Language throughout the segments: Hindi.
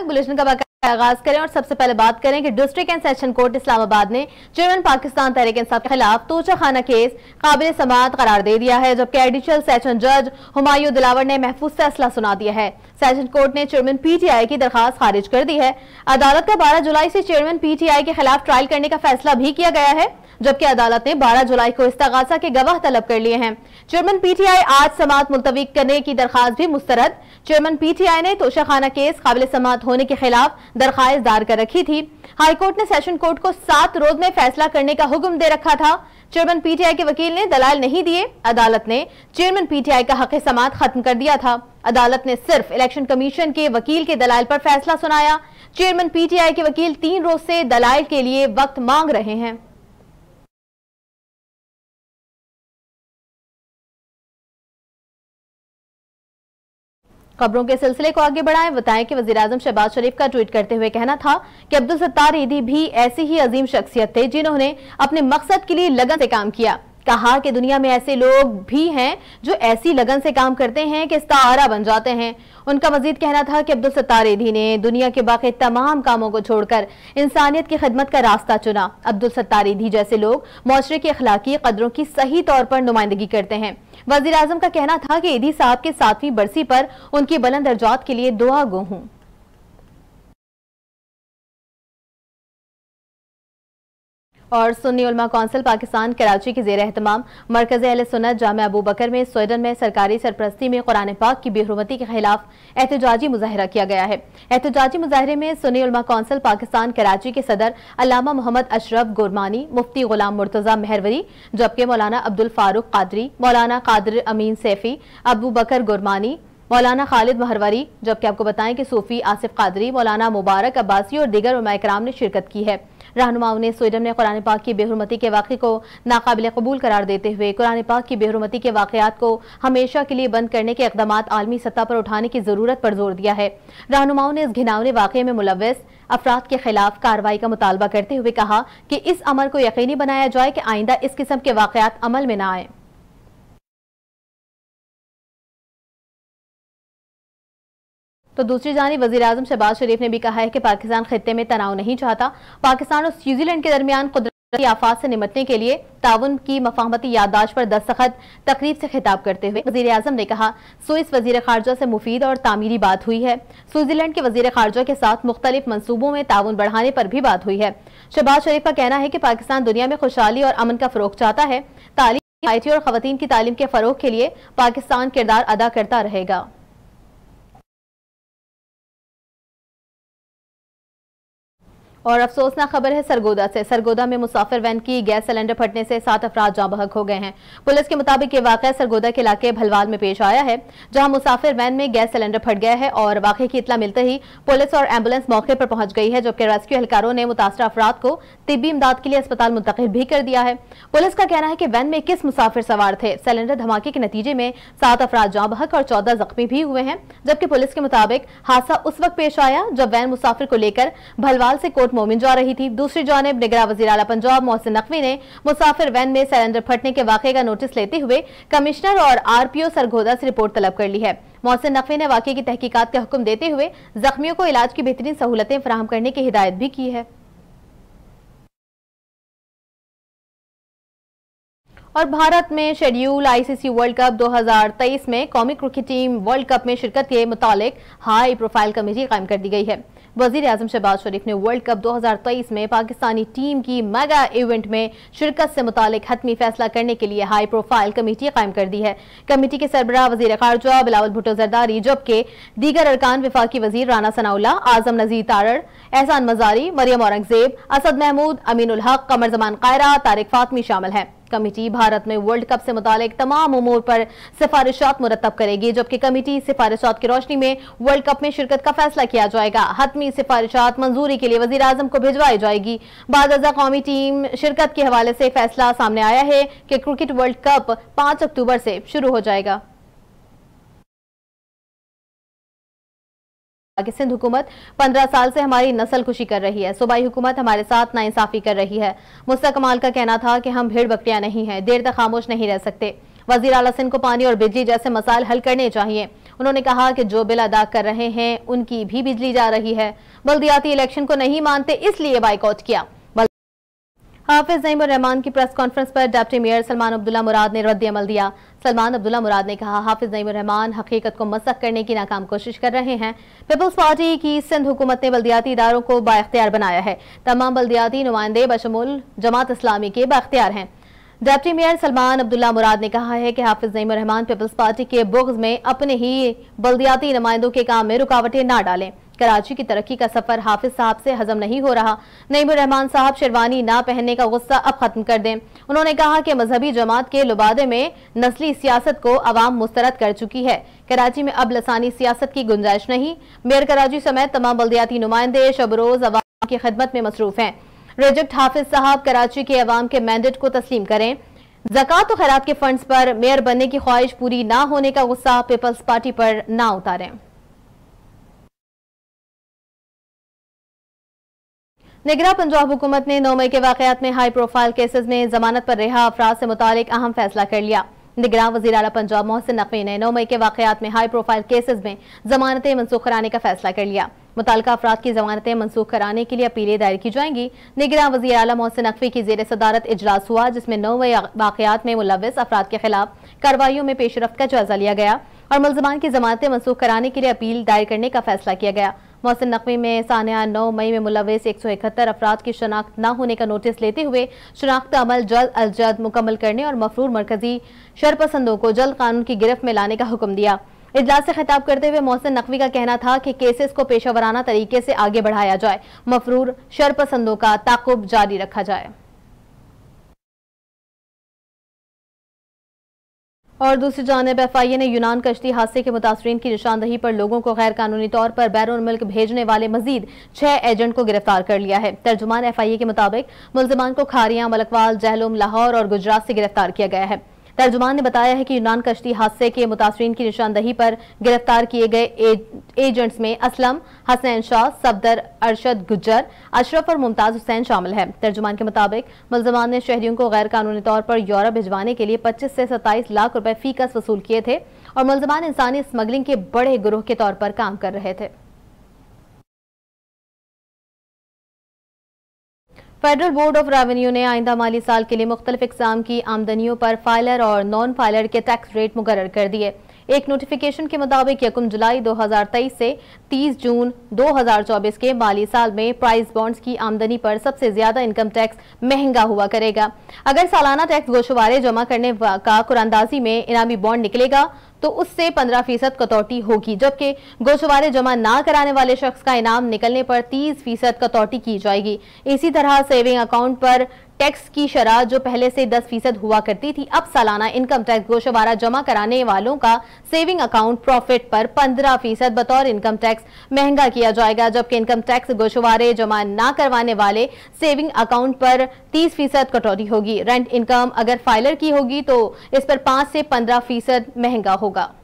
तक बुलेटिन का आगाज करें और सबसे पहले बात करें कि district and session court Islamabad ने चेयरमैन पाकिस्तान तहरीक इंसाफ के खिलाफ तोचा खाना केस काबिल समात करार दे दिया है जबकि एडिशनल सेशन जज हुमायूं दिलावर ने महफूज फैसला सुना दिया है सेशन कोर्ट ने चेयरमैन पीटीआई की दरखास्त खारिज कर दी है अदालत का बारह जुलाई से चेयरमैन पीटीआई के खिलाफ ट्रायल करने का फैसला भी किया गया है जबकि अदालत ने 12 जुलाई को इस्तागासा के गवाह तलब कर लिए हैं चेयरमैन पीटीआई आज समात मुलतवी करने की दरखास्त भी मुस्तरद चेयरमैन पीटीआई ने तोशाखाना केस काबिल समात होने के खिलाफ दरखास्त दायर कर रखी थी हाईकोर्ट ने सेशन कोर्ट को सात रोज में फैसला करने का हुक्म दे रखा था चेयरमैन पीटीआई के वकील ने दलाल नहीं दिए अदालत ने चेयरमैन पीटीआई का हक समात खत्म कर दिया था अदालत ने सिर्फ इलेक्शन कमीशन के वकील के दलाल पर फैसला सुनाया चेयरमैन पीटीआई के वकील तीन रोज से दलाल के लिए वक्त मांग रहे हैं खबरों के सिलसिले को आगे बढ़ाएं बताएं कि वजीर शहबाज शरीफ का ट्वीट करते हुए कहना था कि अब्दुल सत्तार ईदी भी ऐसी ही अजीम शख्सियत थे जिन्होंने अपने मकसद के लिए लगन से काम किया कहा कि दुनिया में ऐसे लोग भी हैं जो ऐसी लगन से काम करते हैं कि सहारा बन जाते हैं उनका मजीद कहना था कि अब्दुल सत्तार ईदी ने दुनिया के बाकी तमाम कामों को छोड़कर इंसानियत की खिदमत का रास्ता चुना अब्दुल सत्तार ईदी जैसे लोग माशरे के अखलाकी कदरों की सही तौर पर नुमाइंदगी करते हैं वजीर का कहना था कि ईदी साहब के सातवीं बरसी पर उनकी बुलंद दर्जात के लिए दुआ गो हूँ और सुन्नी उलमा कौंसिल पाकिस्तान कराची के जेर अहतमाम मरकज अहल सुनत जाम अबू बकर में स्वीडन में सरकारी सरपरस्ती में कुरान पाक की बेहरमती के खिलाफ एहतजाजी मुजाहरा किया गया है एहतजाजी मुजाहरे में सुन्नी उलमा कौंसिल पाकिस्तान कराची के सदर अलामा मोहम्मद अशरफ गुरमानी मुफ्ती गुलाम मुर्तज़ा मेहरवरी जबकि मौलाना अब्दुल फारूक कादरी मौलाना कादर अमीन सैफी अबू बकर गुरमानी मौलाना खालिद महरवरी जबकि आपको बताएं कि सूफी आसिफ कादरी मौलाना मुबारक अब्बासी और दीगर उमाय कराम ने शिरकत की है रहनुमाओं ने स्वीडन में कुरान पाक की बेहरमती के वाक़े को नाकबिल कबूल करार देते हुए कुरान पाक की बेहरमती के वाकयात को हमेशा के लिए बंद करने के इकदाम आलमी सतह पर उठाने की ज़रूरत पर जोर दिया है रहनुमाओं ने इस घिनावने वाक़े में मुलवस अफराद के खिलाफ कार्रवाई का मुतालबा करते हुए कहा कि इस अमल को यकीनी बनाया जाए कि आइंदा इस किस्म के वाक़ात अमल में न आएँ तो दूसरी जानी वजी अजम शहबाज शरीफ ने भी कहा है कि पाकिस्तान खत्े में तनाव नहीं चाहता पाकिस्तान और न्यूजीलैंड के दरमियान कुदरती आफात से निपटने के लिए ताउन की मफाहमती याददाश्त पर दस्तखत तकरीब से खिताब करते हुए वजी अजम ने कहा स्विस वजीर खारजा से मुफीद और तामीरी बात हुई है स्विटरलैंड के वजीर खारजा के साथ मुख्तलिफ मनसूबों में ताउन बढ़ाने पर भी बात हुई है शहबाज शरीफ का कहना है कि पाकिस्तान दुनिया में खुशहाली और अमन का फरोख चाहता है तालीम और खातन की तालीम के फरोग के लिए पाकिस्तान किरदार अदा करता रहेगा और अफसोसना खबर है सरगोदा से सरगोदा में मुसाफिर वैन की गैस सिलेंडर फटने से सात अफराज जहां बहक हो गए हैं पुलिस के मुताबिक ये वाक़ सरगोदा के इलाके भलवाल में पेश आया है जहां मुसाफिर वैन में गैस सिलेंडर फट गया है और वाकई की इतला मिलते ही पुलिस और एम्बुलेंस मौके पर पहुंच गई है जबकि रेस्क्यू एहलकारों ने मुतासर अफराद को तिबी इमदाद के लिए अस्पताल मुंतकिल भी कर दिया है पुलिस का कहना है कि वैन में किस मुसाफिर सवार थे सिलेंडर धमाके के नतीजे में सात अफराज जहां बहक और चौदह जख्मी भी हुए हैं जबकि पुलिस के मुताबिक हादसा उस वक्त पेश आया जब वैन मुसाफिर को लेकर भलवाल से कोर्ट कोर्ट मोमिन जा रही थी दूसरी जानब निगरा वजी अला पंजाब मोहसिन नकवी ने मुसाफिर वैन में सिलेंडर फटने के वाक का नोटिस लेते हुए कमिश्नर और आरपीओ सरगोदा से रिपोर्ट तलब कर ली है मोहसिन नकवी ने वाक की तहकीकत का हुक्म देते हुए जख्मियों को इलाज की बेहतरीन सहूलतें फराहम करने की हिदायत भी की है और भारत में शेड्यूल आईसीसी वर्ल्ड कप 2023 में कौमी क्रिकेट टीम वर्ल्ड कप में शिरकत के मुतालिक हाई प्रोफाइल कमेटी कायम कर दी गई है वजीर अजम शहबाज शरीफ ने वर्ल्ड कप 2023 में पाकिस्तानी टीम की मेगा इवेंट में शिरकत से मुतल हतमी फैसला करने के लिए हाई प्रोफाइल कमेटी कायम कर दी है कमेटी के सरबराह वजीर खारजा बिलावल भुटो जरदारी जबकि दीगर अरकान विफाक वजीर राना सनाउल्ला आजम नजीर तारड़ एहसान मजारी मरियम औरंगजेब असद महमूद अमीन हक कमर जमान कायरा तारिक फातमी शामिल हैं कमेटी भारत में वर्ल्ड कप से मुतालिक तमाम उमूर पर सिफारिशात मुरतब करेगी जबकि कमेटी सिफारिशात की रोशनी में वर्ल्ड कप में शिरकत का फैसला किया जाएगा हतमी सिफारिशात मंजूरी के लिए वजीर को भिजवाई जाएगी अजा कौमी टीम शिरकत के हवाले से फैसला सामने आया है कि क्रिकेट वर्ल्ड कप पांच अक्टूबर से शुरू हो जाएगा कि सिंध हुकूमत पंद्रह साल से हमारी नस्ल खुशी कर रही है सूबाई हुकूमत हमारे साथ नाइंसाफी कर रही है मुस्ता कमाल का कहना था कि हम भीड़ बकरियां नहीं हैं देर तक खामोश नहीं रह सकते वजीर अला सिंह को पानी और बिजली जैसे मसाइल हल करने चाहिए उन्होंने कहा कि जो बिल अदा कर रहे हैं उनकी भी बिजली जा रही है बल्दियाती इलेक्शन को नहीं मानते इसलिए बाइकआउट किया हाफिज नईम रहमान की प्रेस कॉन्फ्रेंस पर डेप्टी मेयर सलमान अब्दुल्ला मुराद ने रद्द अमल दिया सलमान अब्दुल्ला मुराद ने कहा हाफिज नईम रहमान हकीकत को मसक करने की नाकाम कोशिश कर रहे हैं पीपल्स पार्टी की सिंध हुकूमत ने बल्दियाती इदारों को बाख्तियार बनाया है तमाम बल्दियाती नुमाइंदे बशमुल जमात इस्लामी के बाख्तियार हैं डेप्टी मेयर सलमान अब्दुल्ला मुराद ने कहा है कि हाफिज नईम रहमान पीपल्स पार्टी के बुग्ज में अपने ही बल्दियाती नुमाइंदों के काम में रुकावटें ना डालें कराची की तरक्की का सफर हाफिज साहब से हजम नहीं हो रहा नईमर रहमान साहब शेरवानी ना पहनने का गुस्सा अब खत्म कर दें उन्होंने कहा कि मजहबी जमात के लुबादे में नस्ली सियासत को अवाम मुस्तरद कर चुकी है कराची में अब लसानी सियासत की गुंजाइश नहीं मेयर कराची समेत तमाम बल्दियाती नुमाइंदे शबरोज अवाम की खदमत में मसरूफ हैं रिजक्ट हाफिज साहब कराची के अवाम के मैंडेट को तस्लीम करें जक़ात तो खैरात के फंड्स पर मेयर बनने की ख्वाहिश पूरी ना होने का गुस्सा पीपल्स पार्टी पर ना उतारें निगरा पंजाब हुकूमत ने नौ मई के वाकत में हाई प्रोफाइल केसेज में जमानत पर रिहा अफराज से मुतालिक अहम फैसला कर लिया निगरान वजी अला पंजाब मोहसिन नकवी ने नौ मई के वाकत में हाई प्रोफाइल केसेज में जमानतें मनसूख कराने का फैसला कर लिया मुतल अफराद की जमानतें मनसूख कराने के लिए अपीलें दायर की जाएंगी निगरान वजी अला मोहसिन नकवी की जेर सदारत इजलास हुआ जिसमें नौ मई वाकत में मुलविस अफराद के खिलाफ कार्रवाई में पेशरफ का जायजा लिया गया और मुलजमान की जमानतें मनसूख कराने के लिए अपील दायर करने का फैसला किया गया मोहसिन नकवी में सानिया नौ मई में मुलविस एक सौ इकहत्तर अफराद की शनाख्त न होने का नोटिस लेते हुए शनाख्त अमल जल्द अज जल्द मुकम्मल करने और मफरूर मरकजी शरपसंदों को जल्द कानून की गिरफ्त में लाने का हुक्म दिया इजलास से खिताब करते हुए मोहसिन नकवी का कहना था कि केसेस को पेशावराना तरीके से आगे बढ़ाया जाए मफरूर शरपसंदों का ताकुब जारी रखा जाए और दूसरी जानब एफ आई ए ने यूनान कश्ती हादसे के मुतासरी की निशानदही पर लोगों को गैर कानूनी तौर पर बैरून मुल्क भेजने वाले मजीद छह एजेंट को गिरफ्तार कर लिया है तर्जुमान एफ आई ए के मुताबिक मुलजमान को खारियां मलकवाल जहलुम लाहौर और गुजरात से गिरफ्तार किया गया है तर्जुमान ने बताया है कि यूनान कश्ती हादसे के मुतासरीन की निशानदही पर गिरफ्तार किए गए एजेंट्स में असलम हसनैन शाह सफदर अरशद गुजर अशरफ और मुमताज हुसैन शामिल है तर्जुमान के मुताबिक मुलजमान ने शहरियों को गैर कानूनी तौर पर यूरोप भिजवाने के लिए पच्चीस से सत्ताईस लाख रुपए फीकस वसूल किए थे और मुलजमान इंसानी स्मगलिंग के बड़े ग्रोह के तौर पर काम कर रहे थे फेडरल बोर्ड ऑफ रेवेन्यू ने आइंदा माली साल के लिए मुख्तलिफ इकसाम की आमदनियों पर फाइलर और नॉन फाइलर के टैक्स रेट मुकर कर दिए एक नोटिफिकेशन के मुताबिक यकम जुलाई 2023 से 30 जून 2024 के माली साल में प्राइस बॉन्ड्स की आमदनी पर सबसे ज्यादा इनकम टैक्स महंगा हुआ करेगा अगर सालाना टैक्स गोशवारे जमा करने का कुरानदाजी में इनामी बॉन्ड निकलेगा तो उससे 15 फीसद कटौती होगी जबकि गोशवारे जमा ना कराने वाले शख्स का इनाम निकलने पर 30 फीसद कटौती की जाएगी इसी तरह सेविंग अकाउंट पर टैक्स की शराह जो पहले से 10 फीसद हुआ करती थी अब सालाना इनकम टैक्स गोशवारा जमा कराने वालों का सेविंग अकाउंट प्रॉफिट पर 15 फीसद बतौर इनकम टैक्स महंगा किया जाएगा जबकि इनकम टैक्स गोशवारे जमा ना करवाने वाले सेविंग अकाउंट पर 30 फीसद कटौती होगी रेंट इनकम अगर फाइलर की होगी तो इस पर पांच से पंद्रह फीसद महंगा होगा 五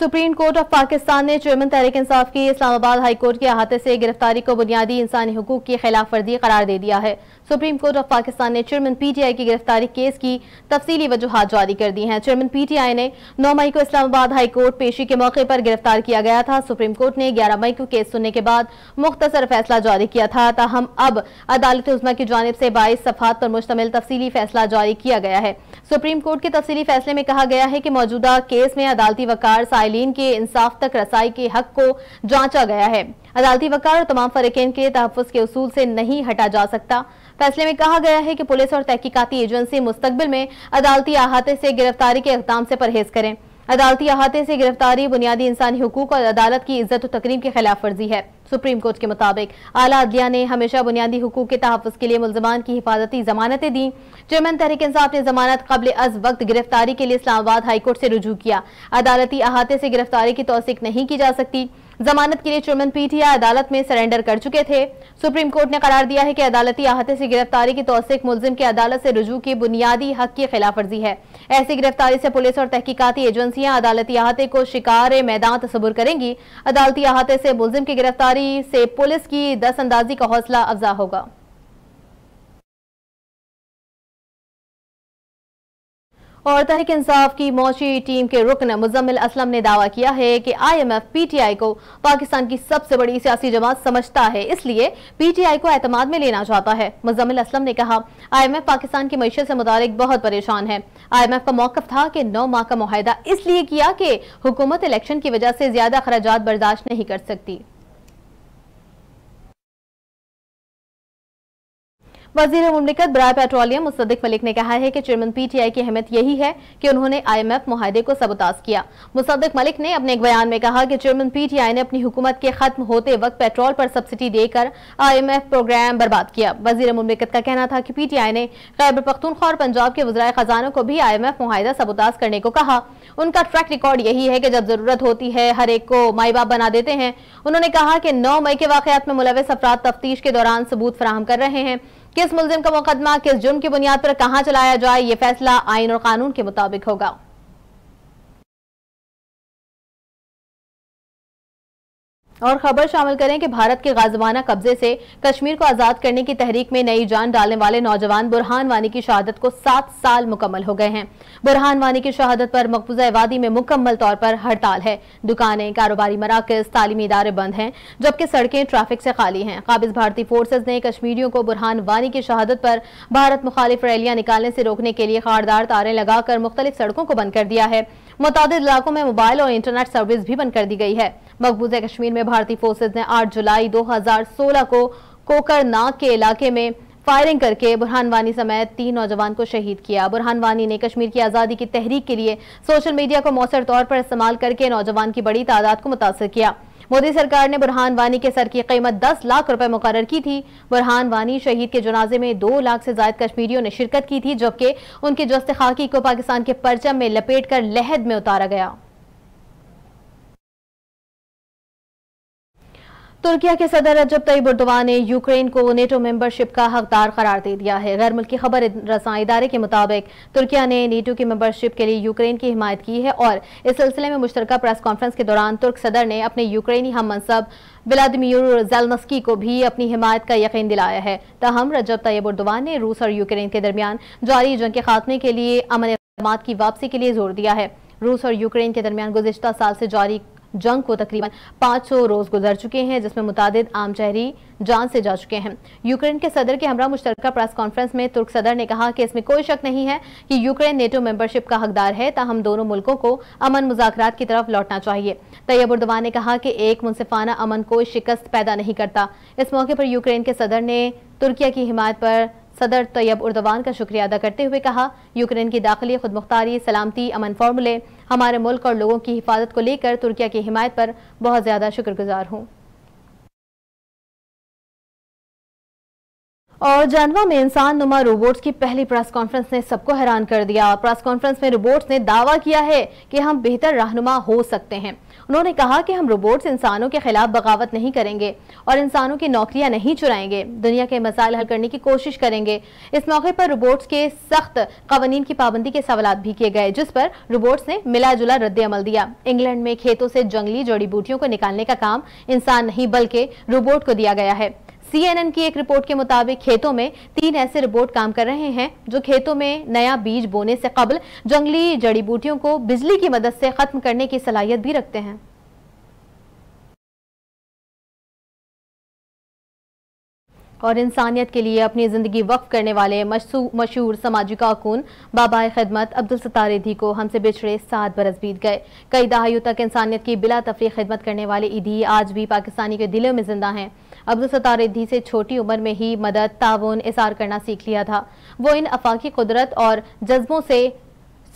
सुप्रीम कोर्ट ऑफ पाकिस्तान ने चेयरमैन तहरीक इंसाफ की इस्लामाबाद हाई कोर्ट के अहाते से गिरफ्तारी को बुनियादी इंसानी हकूक की खिलाफ वर्जी करार दे दिया है सुप्रीम कोर्ट ऑफ पाकिस्तान ने चेयरमैन पीटीआई की गिरफ्तारी केस की तफसीली वजूहत जारी कर दी हैं चेयरमैन पीटीआई ने 9 मई को इस्लामाबाद हाई कोर्ट पेशी के मौके पर गिरफ्तार किया गया था सुप्रीम कोर्ट ने ग्यारह मई को केस सुनने के बाद मुख्तसर फैसला जारी किया था ताहम अब अदालत उजमा की जानब से बाईस सफात पर मुश्तमिल तफसी फैसला जारी किया गया है सुप्रीम कोर्ट के तफसीली फैसले में कहा गया है कि मौजूदा केस में अदालती वकार कायलिन के इंसाफ तक रसाई के हक को जांचा गया है अदालती वकार और तमाम फरीकेन के तहफ़ के असूल से नहीं हटा जा सकता फैसले में कहा गया है कि पुलिस और तहकीकती एजेंसी मुस्तबिल में अदालती अहाते से गिरफ्तारी के अकदाम से परहेज करें अदालती अहाते से गिरफ्तारी बुनियादी इंसानी हकूक और अदालत की इज्जत और तकरीब के खिलाफ वर्जी है सुप्रीम कोर्ट के मुताबिक आला अदलिया ने हमेशा बुनियादी हकूक के तहफ़ के लिए मुलजमान की हिफाजती जमानतें दी चेयरमैन तहरीक इंसाफ ने जमानत कबल अज वक्त गिरफ्तारी के लिए इस्लामाबाद हाईकोर्ट से रजू किया अदालती अहाते से गिरफ्तारी की तोसीक नहीं की जा सकती जमानत के लिए चेयरमैन पीटीआई अदालत में सरेंडर कर चुके थे सुप्रीम कोर्ट ने करार दिया है कि अदालती अहाते से गिरफ्तारी की तोसीक मुलजिम की अदालत से रजू की बुनियादी हक की खिलाफ वर्जी है ऐसी गिरफ्तारी से पुलिस और तहकीकती एजेंसियां अदालती अहाते को शिकार मैदान तस्वुर करेंगी अदालती अहाते से मुलिम की गिरफ्तारी से पुलिस की दस अंदाजी का हौसला अफजा होगा और तहरीक इंसाफ की मौसी टीम के रुकन मुजम्मिल असलम ने दावा किया है कि आईएमएफ पीटीआई को पाकिस्तान की सबसे बड़ी सियासी जमात समझता है इसलिए पीटीआई को एतमाद में लेना चाहता है मुजम्मिल असलम ने कहा आईएमएफ पाकिस्तान की मीशत से मुतालिक बहुत परेशान है आईएमएफ का मौकफ था कि नौ माह का माहिदा इसलिए किया कि हुकूमत इलेक्शन की वजह से ज्यादा अखराज बर्दाश्त नहीं कर सकती वजीर ममलिकत बरए पेट्रोलियम मुसदक मलिक ने कहा है कि चेयरमैन पीटीआई की अहमियत यही है कि उन्होंने आईएमएफ माहे को सबोताज किया मुसदक मलिक ने अपने एक बयान में कहा कि चेयरमैन पीटीआई ने अपनी हुकूमत के खत्म होते वक्त पेट्रोल पर सब्सिडी देकर आईएमएफ प्रोग्राम बर्बाद किया वजीर ममलिकत का कहना था कि पीटीआई ने खैबर पख्तूनख्वा और पंजाब के वजरा खजानों को भी आई एम एफ माहिदा सबोताज करने को कहा उनका ट्रैक रिकॉर्ड यही है कि जब जरूरत होती है हर एक को माई बाप बना देते हैं उन्होंने कहा कि नौ मई के वाकत में मुलविस अफराद तफ्तीश के दौरान सबूत फराहम कर रहे हैं किस मुलजिम का मुकदमा किस जुर्म की बुनियाद पर कहां चलाया जाए ये फैसला आइन और कानून के मुताबिक होगा और खबर शामिल करें कि भारत के गाजवाना कब्जे से कश्मीर को आजाद करने की तहरीक में नई जान डालने वाले नौजवान बुरहान वानी की शहादत को सात साल मुकम्मल हो गए हैं बुरहान वानी की शहादत पर मकबूजा वादी में मुकम्मल तौर पर हड़ताल है दुकानें कारोबारी मराकज तालीमी इदारे बंद हैं जबकि सड़कें ट्रैफिक से खाली हैं काबिज भारतीय फोर्सेज ने कश्मीरियों को बुरहान वानी की शहादत पर भारत मुखालिफ रैलियां निकालने से रोकने के लिए खारदार तारें लगाकर मुख्तलिफ सड़कों को बंद कर दिया है मुतद इलाकों में मोबाइल और इंटरनेट सर्विस भी बंद कर दी गई है मकबूजा कश्मीर में भारतीय फोर्सेज ने 8 जुलाई 2016 को कोकरनाग के इलाके में फायरिंग करके बुरहानवानी समेत तीन नौजवान को शहीद किया बुरहानवानी ने कश्मीर की आज़ादी की तहरीक के लिए सोशल मीडिया को मौसर तौर पर इस्तेमाल करके नौजवान की बड़ी तादाद को मुतासर किया मोदी सरकार ने बुरहान वानी के सर की कीमत 10 लाख रुपए मुकर की थी बुरहान वानी शहीद के जनाजे में 2 लाख से ज्यादा कश्मीरियों ने शिरकत की थी जबकि उनके जस्त खाकी को पाकिस्तान के परचम में लपेट कर लहद में उतारा गया तुर्किया के सदर रजब तैयब उर्दवान ने यूक्रेन को नेटो मेंबरशिप का हकदार करार दे दिया है गैर मुल्की खबर रसा इदारे के मुताबिक तुर्किया ने नेटो की मेंबरशिप के लिए यूक्रेन की हिमायत की है और इस सिलसिले में मुश्तर प्रेस कॉन्फ्रेंस के दौरान तुर्क सदर ने अपने यूक्रेनी हम मनसब व्लादिमिर जेलनस्की को भी अपनी हिमायत का यकीन दिलाया है तहम रजब तैयब उर्दवान ने रूस और यूक्रेन के दरमियान जारी जंग के खात्मे के लिए अमन इकदाम की वापसी के लिए जोर दिया है रूस और यूक्रेन के दरमियान गुजशत साल से जारी जंग को तकरीबन सौ रोज गुजर चुके हैं जिसमें मुताद आम शहरी जान से जा चुके हैं यूक्रेन के सदर के हमरा मुश्तर प्रेस कॉन्फ्रेंस में तुर्क सदर ने कहा कि इसमें कोई शक नहीं है कि यूक्रेन नेटो मेंबरशिप का हकदार है ताहम दोनों मुल्कों को अमन मुजाकर की तरफ लौटना चाहिए तैयब उर्दवा ने कहा कि एक मुनफाना अमन कोई शिकस्त पैदा नहीं करता इस मौके पर यूक्रेन के सदर ने तुर्किया की हिमायत पर सदर तैयब उर्दवान का शुक्रिया अदा करते हुए कहा यूक्रेन की दाखिली खुद मुख्तारी सलामती अमन फार्मूले हमारे मुल्क और लोगों की हिफाजत को लेकर तुर्किया की हिमायत पर बहुत ज़्यादा शुक्रगुजार हूँ और जानवा में इंसान नुमा रोबोट्स की पहली प्रेस कॉन्फ्रेंस ने सबको हैरान कर दिया प्रेस कॉन्फ्रेंस में रोबोट्स ने दावा किया है कि हम बेहतर रहनुमा हो सकते हैं उन्होंने कहा कि हम रोबोट्स इंसानों के खिलाफ बगावत नहीं करेंगे और इंसानों की नौकरियां नहीं चुराएंगे दुनिया के मसाइल हल करने की कोशिश करेंगे इस मौके पर रोबोट्स के सख्त कवानीन की पाबंदी के सवाल भी किए गए जिस पर रोबोट्स ने मिला जुला रद्द अमल दिया इंग्लैंड में खेतों से जंगली जड़ी बूटियों को निकालने का काम इंसान नहीं बल्कि रोबोट को दिया गया है सीएनएन की एक रिपोर्ट के मुताबिक खेतों में तीन ऐसे रोबोट काम कर रहे हैं जो खेतों में नया बीज बोने से कबल जंगली जड़ी बूटियों को बिजली की मदद से खत्म करने की सलाहियत भी रखते हैं और इंसानियत के लिए अपनी ज़िंदगी वक्फ करने वाले मशहूर समाजी काकून बाबा खिदमत अब्दुल सतारिधी को हमसे बिछड़े सात बरस बीत गए कई दहाइयों तक इंसानियत की बिला तफरी खिदमत करने वाले ईदी आज भी पाकिस्तानी के दिलों में जिंदा हैं अब्दुल सत्तार रिद्धि से छोटी उम्र में ही मदद ताउन इशार करना सीख लिया था वो इन अफाकी कुदरत और जज्बों से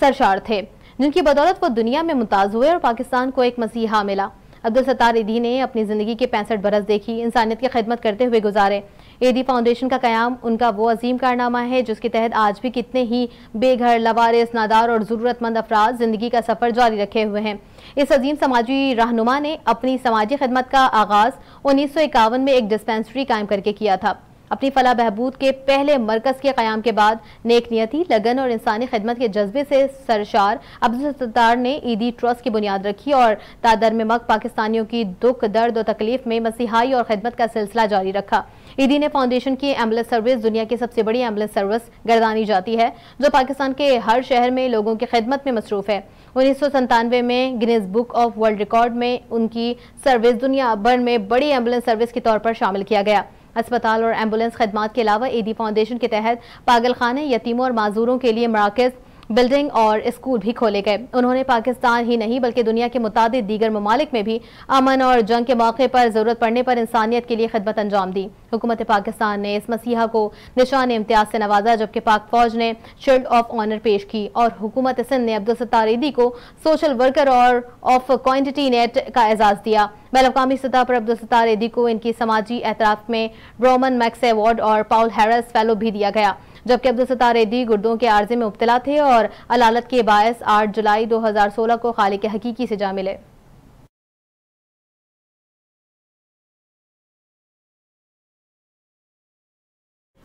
सरशार थे जिनकी बदौलत वो दुनिया में मुमताज़ हुए और पाकिस्तान को एक मसीहा मिला अब्दुल सत्तार रिद्धि ने अपनी ज़िंदगी के पैंसठ बरस देखी इंसानियत की खिदमत करते हुए गुजारे एडी फाउंडेशन का कयाम उनका वो अजीम कारनामा है जिसके तहत आज भी कितने ही बेघर लवारिस नादार और ज़रूरतमंद अफराज ज़िंदगी का सफ़र जारी रखे हुए हैं इस अजीम समाजी रहनुमा ने अपनी समाजी खदमत का आगाज़ उन्नीस में एक डिस्पेंसरी कायम करके किया था अपनी फला बहबूद के पहले मरकज़ के क़्याम के बाद नेक नियति लगन और इंसानी खदमत के जज्बे से सरशार अब्दुल सत्तार ने ईदी ट्रस्ट की बुनियाद रखी और तादर में मक पाकिस्तानियों की दुख दर्द और तकलीफ में मसीहाई और खदमत का सिलसिला जारी रखा ईडी ने फाउंडेशन की एम्बुलेंस सर्विस दुनिया की सबसे बड़ी एम्बुलेंस सर्विस गर्दानी जाती है जो पाकिस्तान के हर शहर में लोगों की खिदमत में मसरूफ है उन्नीस में Guinness book of world record में उनकी सर्विस दुनिया भर में बड़ी एम्बुलेंस सर्विस के तौर पर शामिल किया गया अस्पताल और एम्बुलेंस खदमात के अलावा ईडी फाउंडेशन के तहत पागल खाने यतीमों और माजूरों के लिए मराकज़ बिल्डिंग और स्कूल भी खोले गए उन्होंने पाकिस्तान ही नहीं बल्कि दुनिया के मुताद दीगर ममालिक में भी अमन और जंग के मौके पर ज़रूरत पड़ने पर इंसानियत के लिए खदमत अंजाम दी हुकूमत पाकिस्तान ने इस मसीहा को निशान इम्तियाज से नवाजा जबकि पाक फौज ने शील्ड ऑफ ऑनर पेश की और हुकूमत सिंध ने अब्दुलसत्तारेदी को सोशल वर्कर और ऑफ क्वान्टिटी नेट का एजाज़ दिया बैन अवी सतह पर अब्दुल एदी को इनकी समाजी एतराफ़ में रोमन मैक्स अवार्ड और पाउल हैरस फेलो भी दिया गया जबकि अब्दुल सत्तार गुर्दों के आर्जे में मुबतला थे और अलालत के बायस आठ जुलाई दो हज़ार सोलह को खालिक हकीकी से जा मिले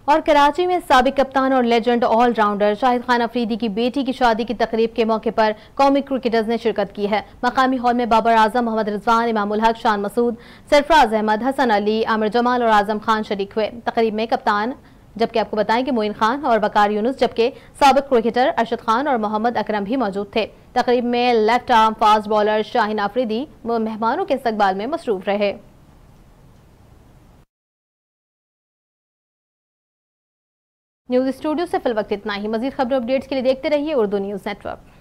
और कराची में सबक कप्तान और लेजेंड ऑलराउंडर शाहिद खान अफरीदी की बेटी की शादी की तकरीब के मौके पर कौमी क्रिकेटर्स ने शिरकत की है मकामी हॉल में बाबर आजम मोहम्मद रिजवान इमामुल हक शान मसूद सरफराज अहमद हसन अली आमिर जमाल और आजम खान शरीक हुए तकरीब में कप्तान जबकि आपको बताएं कि मोइन खान और वकार यूनुस जबकि सबक क्रिकेटर अरशद खान और मोहम्मद अकरम भी मौजूद थे तकरीब में left arm fast bowler Shaheen Afridi मेहमानों के इस्तबाल में मसरूफ रहे न्यूज स्टूडियो से वक्त इतना ही मजीद खबरों अपडेट्स के लिए देखते रहिए उर्दू न्यूज नेटवर्क